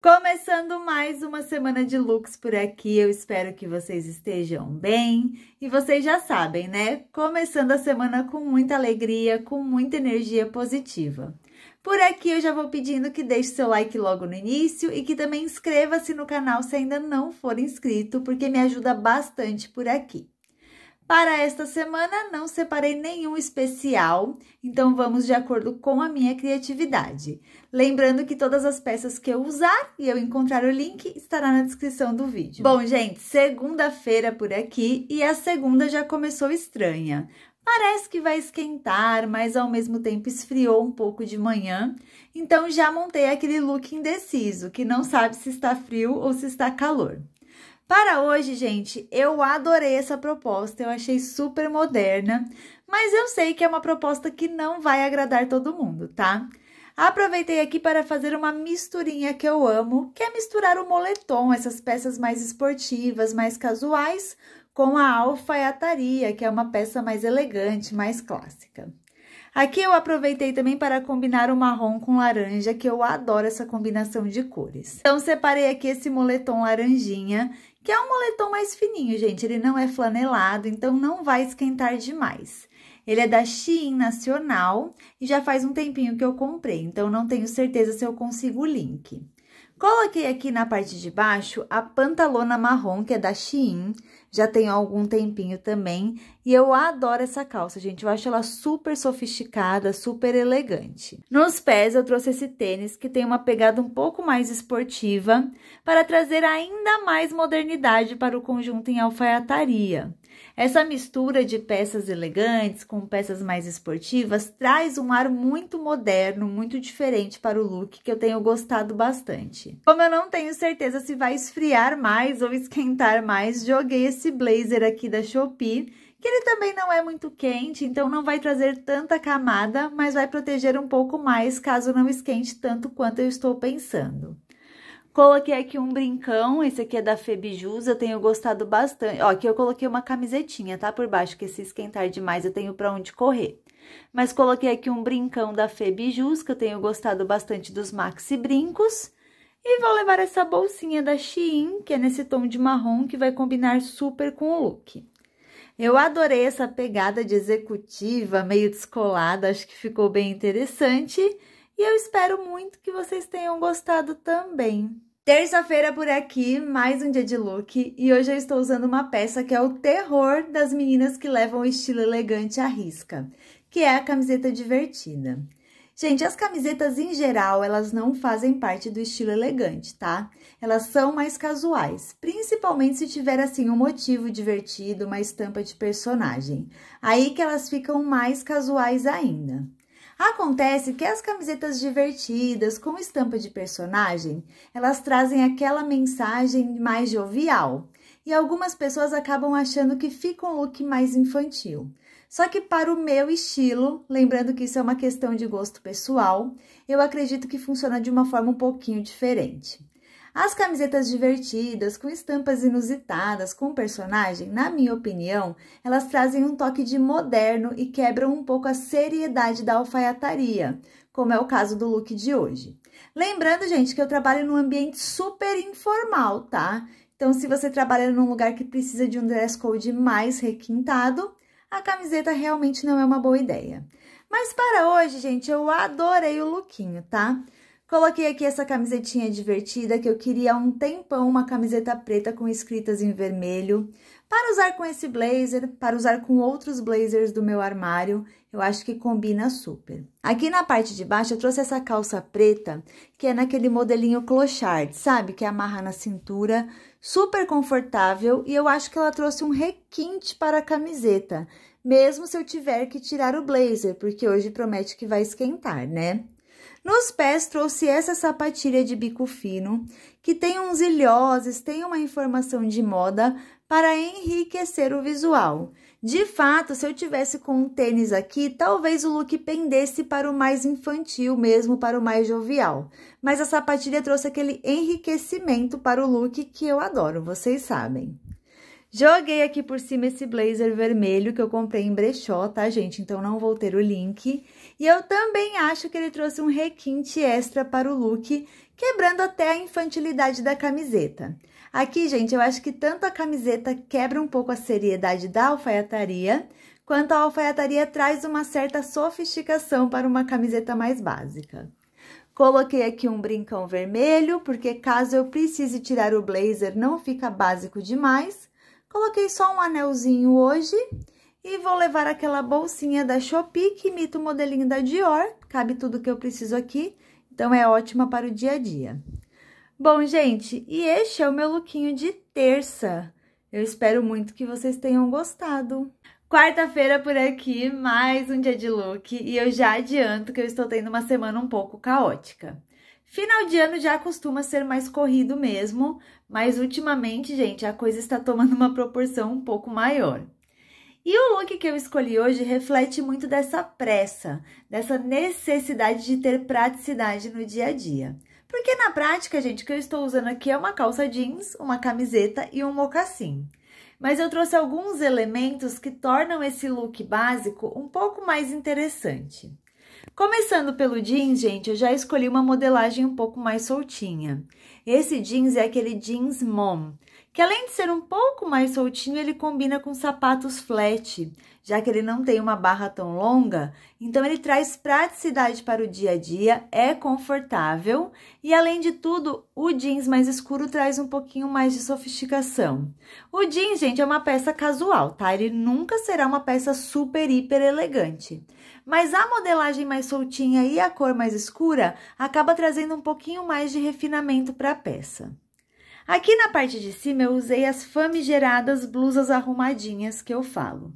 Começando mais uma semana de looks por aqui, eu espero que vocês estejam bem. E vocês já sabem, né? Começando a semana com muita alegria, com muita energia positiva. Por aqui eu já vou pedindo que deixe seu like logo no início e que também inscreva-se no canal se ainda não for inscrito, porque me ajuda bastante por aqui. Para esta semana, não separei nenhum especial, então vamos de acordo com a minha criatividade. Lembrando que todas as peças que eu usar e eu encontrar o link estará na descrição do vídeo. Bom, gente, segunda-feira por aqui e a segunda já começou estranha. Parece que vai esquentar, mas ao mesmo tempo esfriou um pouco de manhã, então já montei aquele look indeciso, que não sabe se está frio ou se está calor. Para hoje, gente, eu adorei essa proposta, eu achei super moderna, mas eu sei que é uma proposta que não vai agradar todo mundo, tá? Aproveitei aqui para fazer uma misturinha que eu amo, que é misturar o moletom, essas peças mais esportivas, mais casuais, com a alfaiataria, que é uma peça mais elegante, mais clássica. Aqui eu aproveitei também para combinar o marrom com laranja, que eu adoro essa combinação de cores. Então, separei aqui esse moletom laranjinha, que é um moletom mais fininho, gente. Ele não é flanelado, então não vai esquentar demais. Ele é da Shein Nacional e já faz um tempinho que eu comprei, então não tenho certeza se eu consigo o link. Coloquei aqui na parte de baixo a pantalona marrom, que é da Shein, já tenho algum tempinho também. E eu adoro essa calça, gente. Eu acho ela super sofisticada, super elegante. Nos pés eu trouxe esse tênis que tem uma pegada um pouco mais esportiva para trazer ainda mais modernidade para o conjunto em alfaiataria. Essa mistura de peças elegantes com peças mais esportivas traz um ar muito moderno, muito diferente para o look que eu tenho gostado bastante. Como eu não tenho certeza se vai esfriar mais ou esquentar mais, joguei esse blazer aqui da Shopee que ele também não é muito quente, então não vai trazer tanta camada, mas vai proteger um pouco mais caso não esquente tanto quanto eu estou pensando. Coloquei aqui um brincão, esse aqui é da Febijus, eu tenho gostado bastante. Ó, aqui eu coloquei uma camisetinha, tá? Por baixo, que se esquentar demais eu tenho pra onde correr. Mas coloquei aqui um brincão da Febijus, que eu tenho gostado bastante dos maxi brincos. E vou levar essa bolsinha da Shein, que é nesse tom de marrom, que vai combinar super com o look. Eu adorei essa pegada de executiva, meio descolada, acho que ficou bem interessante. E eu espero muito que vocês tenham gostado também. Terça-feira por aqui, mais um dia de look, e hoje eu estou usando uma peça que é o terror das meninas que levam o estilo elegante à risca, que é a camiseta divertida. Gente, as camisetas em geral, elas não fazem parte do estilo elegante, tá? Elas são mais casuais, principalmente se tiver assim um motivo divertido, uma estampa de personagem. Aí que elas ficam mais casuais ainda. Acontece que as camisetas divertidas com estampa de personagem, elas trazem aquela mensagem mais jovial. E algumas pessoas acabam achando que fica um look mais infantil. Só que para o meu estilo, lembrando que isso é uma questão de gosto pessoal, eu acredito que funciona de uma forma um pouquinho diferente. As camisetas divertidas, com estampas inusitadas, com personagem, na minha opinião, elas trazem um toque de moderno e quebram um pouco a seriedade da alfaiataria, como é o caso do look de hoje. Lembrando, gente, que eu trabalho num ambiente super informal, tá? Então, se você trabalha num lugar que precisa de um dress code mais requintado, a camiseta realmente não é uma boa ideia. Mas para hoje, gente, eu adorei o lookinho, tá? Coloquei aqui essa camisetinha divertida que eu queria há um tempão, uma camiseta preta com escritas em vermelho, para usar com esse blazer, para usar com outros blazers do meu armário, eu acho que combina super. Aqui na parte de baixo eu trouxe essa calça preta, que é naquele modelinho clochard, sabe? Que amarra na cintura, super confortável e eu acho que ela trouxe um requinte para a camiseta, mesmo se eu tiver que tirar o blazer, porque hoje promete que vai esquentar, né? Nos pés trouxe essa sapatilha de bico fino, que tem uns ilhoses, tem uma informação de moda para enriquecer o visual. De fato, se eu tivesse com um tênis aqui, talvez o look pendesse para o mais infantil mesmo, para o mais jovial. Mas a sapatilha trouxe aquele enriquecimento para o look que eu adoro, vocês sabem. Joguei aqui por cima esse blazer vermelho que eu comprei em brechó, tá, gente? Então, não vou ter o link. E eu também acho que ele trouxe um requinte extra para o look, quebrando até a infantilidade da camiseta. Aqui, gente, eu acho que tanto a camiseta quebra um pouco a seriedade da alfaiataria, quanto a alfaiataria traz uma certa sofisticação para uma camiseta mais básica. Coloquei aqui um brincão vermelho, porque caso eu precise tirar o blazer, não fica básico demais. Coloquei só um anelzinho hoje e vou levar aquela bolsinha da Shopee que imita o modelinho da Dior. Cabe tudo que eu preciso aqui, então é ótima para o dia a dia. Bom, gente, e este é o meu lookinho de terça. Eu espero muito que vocês tenham gostado. Quarta-feira por aqui, mais um dia de look, e eu já adianto que eu estou tendo uma semana um pouco caótica. Final de ano já costuma ser mais corrido mesmo, mas ultimamente, gente, a coisa está tomando uma proporção um pouco maior. E o look que eu escolhi hoje reflete muito dessa pressa, dessa necessidade de ter praticidade no dia a dia. Porque na prática, gente, o que eu estou usando aqui é uma calça jeans, uma camiseta e um mocassim. Mas eu trouxe alguns elementos que tornam esse look básico um pouco mais interessante. Começando pelo jeans, gente, eu já escolhi uma modelagem um pouco mais soltinha. Esse jeans é aquele jeans mom, que além de ser um pouco mais soltinho, ele combina com sapatos flat, já que ele não tem uma barra tão longa, então ele traz praticidade para o dia a dia, é confortável e além de tudo, o jeans mais escuro traz um pouquinho mais de sofisticação. O jeans, gente, é uma peça casual, tá? Ele nunca será uma peça super hiper elegante, mas a modelagem mais soltinha e a cor mais escura acaba trazendo um pouquinho mais de refinamento para a peça. Aqui na parte de cima eu usei as famigeradas blusas arrumadinhas que eu falo.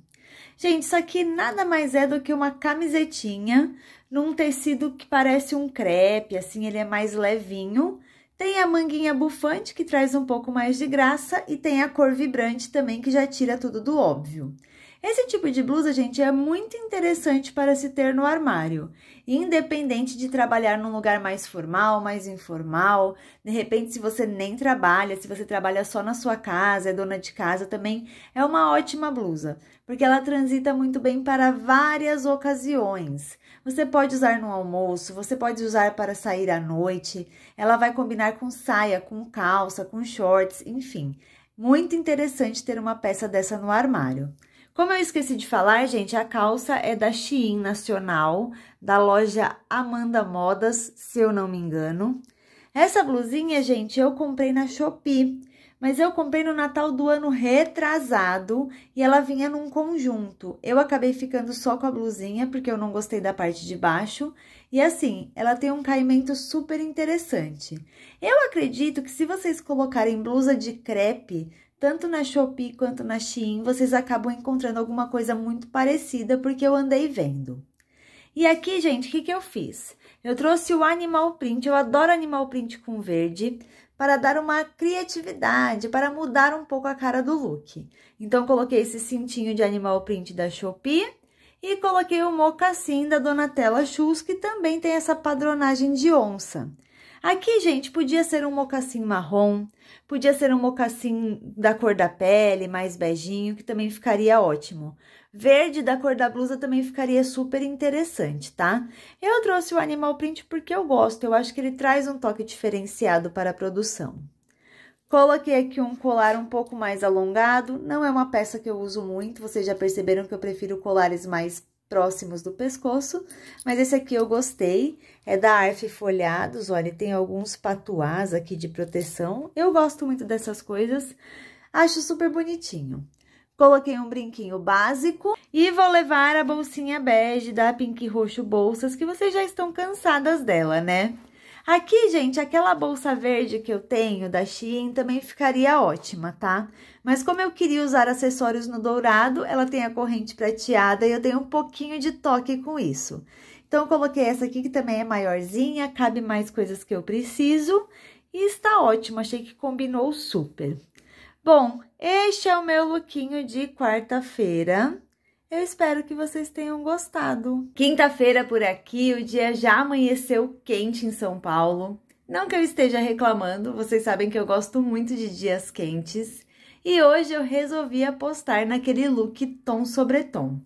Gente, isso aqui nada mais é do que uma camisetinha num tecido que parece um crepe, assim, ele é mais levinho. Tem a manguinha bufante, que traz um pouco mais de graça, e tem a cor vibrante também, que já tira tudo do óbvio. Esse tipo de blusa, gente, é muito interessante para se ter no armário, independente de trabalhar num lugar mais formal, mais informal. De repente, se você nem trabalha, se você trabalha só na sua casa, é dona de casa também, é uma ótima blusa, porque ela transita muito bem para várias ocasiões. Você pode usar no almoço, você pode usar para sair à noite, ela vai combinar com saia, com calça, com shorts, enfim. Muito interessante ter uma peça dessa no armário. Como eu esqueci de falar, gente, a calça é da Shein Nacional, da loja Amanda Modas, se eu não me engano. Essa blusinha, gente, eu comprei na Shopee, mas eu comprei no Natal do ano retrasado e ela vinha num conjunto. Eu acabei ficando só com a blusinha, porque eu não gostei da parte de baixo. E assim, ela tem um caimento super interessante. Eu acredito que se vocês colocarem blusa de crepe tanto na Shopee quanto na Shein, vocês acabam encontrando alguma coisa muito parecida, porque eu andei vendo. E aqui, gente, o que, que eu fiz? Eu trouxe o animal print, eu adoro animal print com verde, para dar uma criatividade, para mudar um pouco a cara do look. Então, coloquei esse cintinho de animal print da Shopee e coloquei o mocassim da Donatella Shoes, que também tem essa padronagem de onça. Aqui, gente, podia ser um mocassim marrom, Podia ser um mocassim da cor da pele, mais beijinho, que também ficaria ótimo. Verde da cor da blusa também ficaria super interessante, tá? Eu trouxe o animal print porque eu gosto, eu acho que ele traz um toque diferenciado para a produção. Coloquei aqui um colar um pouco mais alongado, não é uma peça que eu uso muito, vocês já perceberam que eu prefiro colares mais próximos do pescoço, mas esse aqui eu gostei, é da Arf Folhados, olha, tem alguns patuás aqui de proteção, eu gosto muito dessas coisas, acho super bonitinho. Coloquei um brinquinho básico e vou levar a bolsinha bege da Pink Roxo Bolsas, que vocês já estão cansadas dela, né? Aqui, gente, aquela bolsa verde que eu tenho da Shein também ficaria ótima, tá? Mas como eu queria usar acessórios no dourado, ela tem a corrente prateada e eu tenho um pouquinho de toque com isso. Então, eu coloquei essa aqui que também é maiorzinha, cabe mais coisas que eu preciso e está ótimo, achei que combinou super. Bom, este é o meu lookinho de quarta-feira. Eu espero que vocês tenham gostado. Quinta-feira por aqui, o dia já amanheceu quente em São Paulo. Não que eu esteja reclamando, vocês sabem que eu gosto muito de dias quentes. E hoje eu resolvi apostar naquele look tom sobre tom.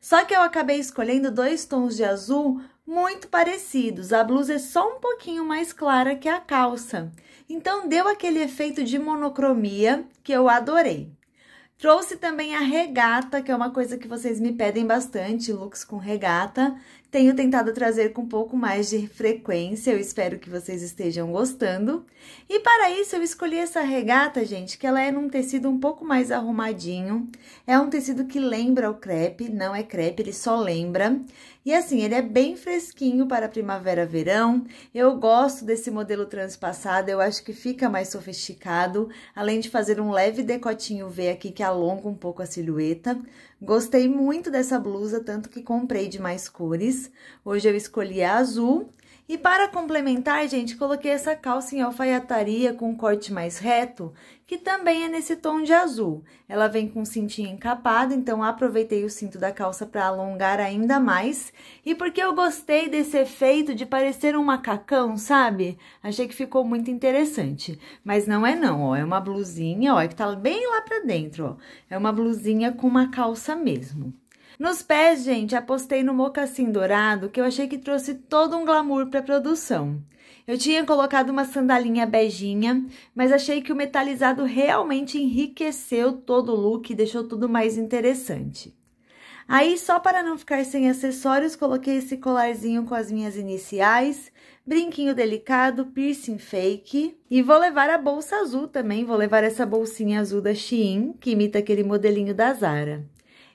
Só que eu acabei escolhendo dois tons de azul muito parecidos. A blusa é só um pouquinho mais clara que a calça. Então deu aquele efeito de monocromia que eu adorei. Trouxe também a regata, que é uma coisa que vocês me pedem bastante, looks com regata. Tenho tentado trazer com um pouco mais de frequência, eu espero que vocês estejam gostando. E para isso eu escolhi essa regata, gente, que ela é num tecido um pouco mais arrumadinho. É um tecido que lembra o crepe, não é crepe, ele só lembra. E assim, ele é bem fresquinho para primavera, verão. Eu gosto desse modelo transpassado, eu acho que fica mais sofisticado, além de fazer um leve decotinho V aqui que alonga um pouco a silhueta. Gostei muito dessa blusa, tanto que comprei de mais cores. Hoje eu escolhi a azul e para complementar, gente, coloquei essa calça em alfaiataria com um corte mais reto, que também é nesse tom de azul. Ela vem com cintinho encapado, então aproveitei o cinto da calça para alongar ainda mais. E porque eu gostei desse efeito de parecer um macacão, sabe? Achei que ficou muito interessante. Mas não é não, ó, é uma blusinha, ó, é que tá bem lá para dentro, ó. É uma blusinha com uma calça mesmo. Nos pés, gente, apostei no mocassim dourado, que eu achei que trouxe todo um glamour para a produção. Eu tinha colocado uma sandalinha beijinha, mas achei que o metalizado realmente enriqueceu todo o look e deixou tudo mais interessante. Aí, só para não ficar sem acessórios, coloquei esse colarzinho com as minhas iniciais, brinquinho delicado, piercing fake. E vou levar a bolsa azul também, vou levar essa bolsinha azul da Shein, que imita aquele modelinho da Zara.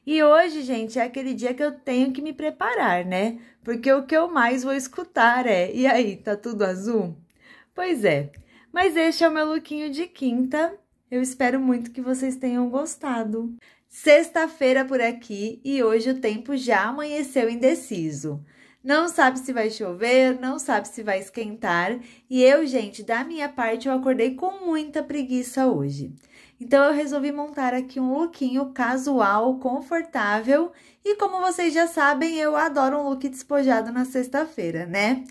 E hoje, gente, é aquele dia que eu tenho que me preparar, né? Porque o que eu mais vou escutar é: e aí, tá tudo azul? Pois é. Mas este é o meu lookinho de quinta. Eu espero muito que vocês tenham gostado. Sexta-feira por aqui e hoje o tempo já amanheceu indeciso. Não sabe se vai chover, não sabe se vai esquentar. E eu, gente, da minha parte, eu acordei com muita preguiça hoje. Então eu resolvi montar aqui um lookinho casual, confortável e como vocês já sabem, eu adoro um look despojado na sexta-feira, né?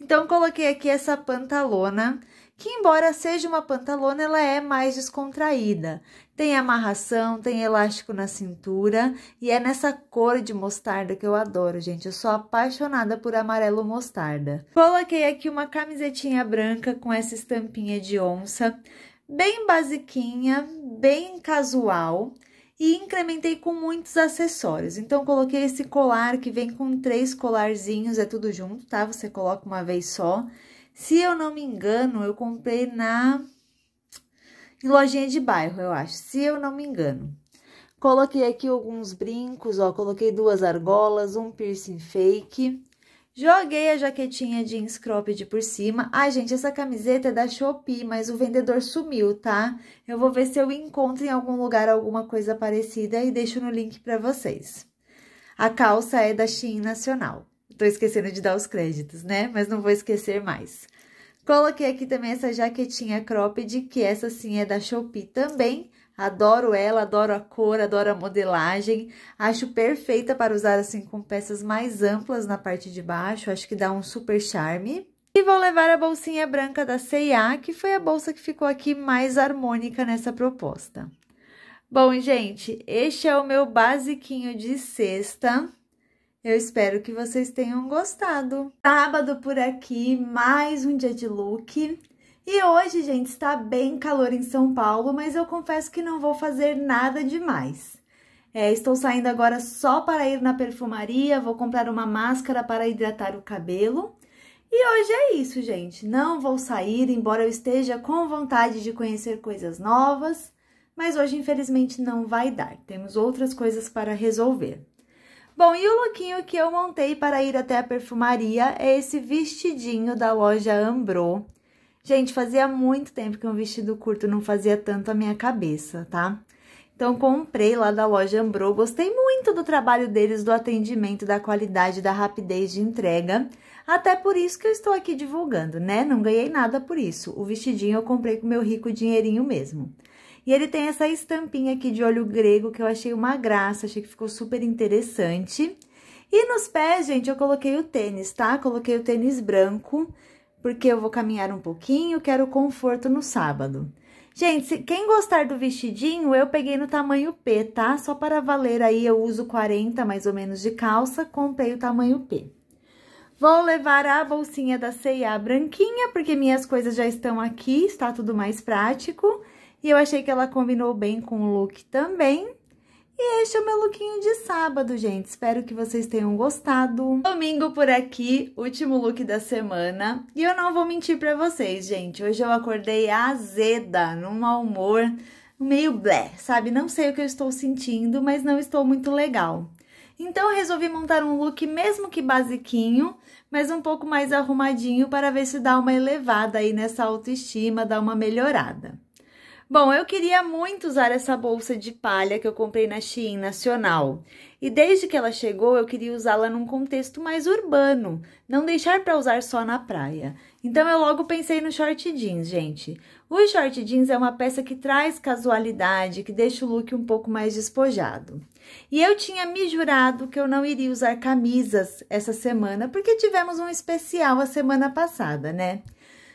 Então coloquei aqui essa pantalona, que embora seja uma pantalona, ela é mais descontraída. Tem amarração, tem elástico na cintura e é nessa cor de mostarda que eu adoro, gente. Eu sou apaixonada por amarelo mostarda. Coloquei aqui uma camisetinha branca com essa estampinha de onça bem basiquinha, bem casual e incrementei com muitos acessórios. Então, coloquei esse colar que vem com três colarzinhos, é tudo junto, tá? Você coloca uma vez só. Se eu não me engano, eu comprei na em lojinha de bairro, eu acho, se eu não me engano. Coloquei aqui alguns brincos, ó, coloquei duas argolas, um piercing fake Joguei a jaquetinha jeans cropped por cima. Ai, gente, essa camiseta é da Shopee, mas o vendedor sumiu, tá? Eu vou ver se eu encontro em algum lugar alguma coisa parecida e deixo no link para vocês. A calça é da Shein Nacional. Tô esquecendo de dar os créditos, né? Mas não vou esquecer mais. Coloquei aqui também essa jaquetinha cropped, que essa sim é da Shopee também. Adoro ela, adoro a cor, adoro a modelagem. Acho perfeita para usar assim com peças mais amplas na parte de baixo. Acho que dá um super charme. E vou levar a bolsinha branca da C&A, que foi a bolsa que ficou aqui mais harmônica nessa proposta. Bom, gente, este é o meu basiquinho de sexta. Eu espero que vocês tenham gostado. Sábado por aqui, mais um dia de look. E hoje, gente, está bem calor em São Paulo, mas eu confesso que não vou fazer nada demais. É, estou saindo agora só para ir na perfumaria, vou comprar uma máscara para hidratar o cabelo. E hoje é isso, gente. Não vou sair, embora eu esteja com vontade de conhecer coisas novas, mas hoje infelizmente não vai dar. Temos outras coisas para resolver. Bom, e o lookinho que eu montei para ir até a perfumaria é esse vestidinho da loja Ambro. Gente, fazia muito tempo que um vestido curto não fazia tanto a minha cabeça, tá? Então, comprei lá da loja Ambro, gostei muito do trabalho deles, do atendimento, da qualidade, da rapidez de entrega. Até por isso que eu estou aqui divulgando, né? Não ganhei nada por isso. O vestidinho eu comprei com meu rico dinheirinho mesmo. E ele tem essa estampinha aqui de olho grego que eu achei uma graça, achei que ficou super interessante. E nos pés, gente, eu coloquei o tênis, tá? Coloquei o tênis branco porque eu vou caminhar um pouquinho, quero conforto no sábado. Gente, se, quem gostar do vestidinho, eu peguei no tamanho P, tá? Só para valer aí, eu uso 40 mais ou menos de calça, comprei o tamanho P. Vou levar a bolsinha da C&A branquinha, porque minhas coisas já estão aqui, está tudo mais prático. E eu achei que ela combinou bem com o look também. E este é o meu lookinho de sábado, gente. Espero que vocês tenham gostado. Domingo por aqui, último look da semana. E eu não vou mentir pra vocês, gente. Hoje eu acordei azeda, num mau humor, meio blé, sabe? Não sei o que eu estou sentindo, mas não estou muito legal. Então eu resolvi montar um look mesmo que basiquinho, mas um pouco mais arrumadinho para ver se dá uma elevada aí nessa autoestima, dá uma melhorada. Bom, eu queria muito usar essa bolsa de palha que eu comprei na Shein Nacional. E desde que ela chegou, eu queria usá-la num contexto mais urbano, não deixar para usar só na praia. Então eu logo pensei no short jeans, gente. O short jeans é uma peça que traz casualidade, que deixa o look um pouco mais despojado. E eu tinha me jurado que eu não iria usar camisas essa semana, porque tivemos um especial a semana passada, né?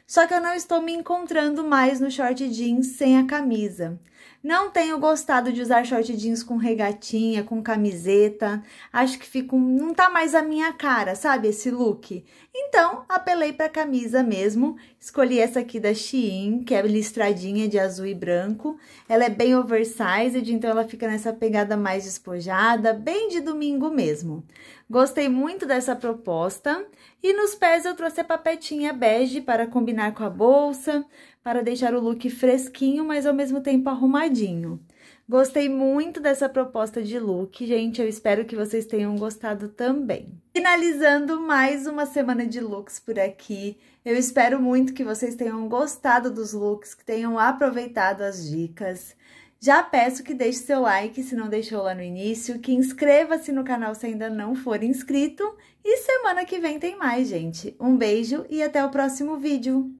Só que eu não estou me encontrando mais no short jeans sem a camisa. Não tenho gostado de usar short jeans com regatinha, com camiseta. Acho que fica não tá mais a minha cara, sabe, esse look. Então, apelei para camisa mesmo. Escolhi essa aqui da Shein, que é listradinha de azul e branco. Ela é bem oversized, então ela fica nessa pegada mais despojada, bem de domingo mesmo. Gostei muito dessa proposta. E nos pés eu trouxe a papetinha bege para combinar com a bolsa para deixar o look fresquinho, mas ao mesmo tempo arrumadinho. Gostei muito dessa proposta de look, gente. Eu espero que vocês tenham gostado também. Finalizando mais uma semana de looks por aqui. Eu espero muito que vocês tenham gostado dos looks, que tenham aproveitado as dicas. Já peço que deixe seu like se não deixou lá no início, que inscreva-se no canal se ainda não for inscrito. E semana que vem tem mais, gente. Um beijo e até o próximo vídeo.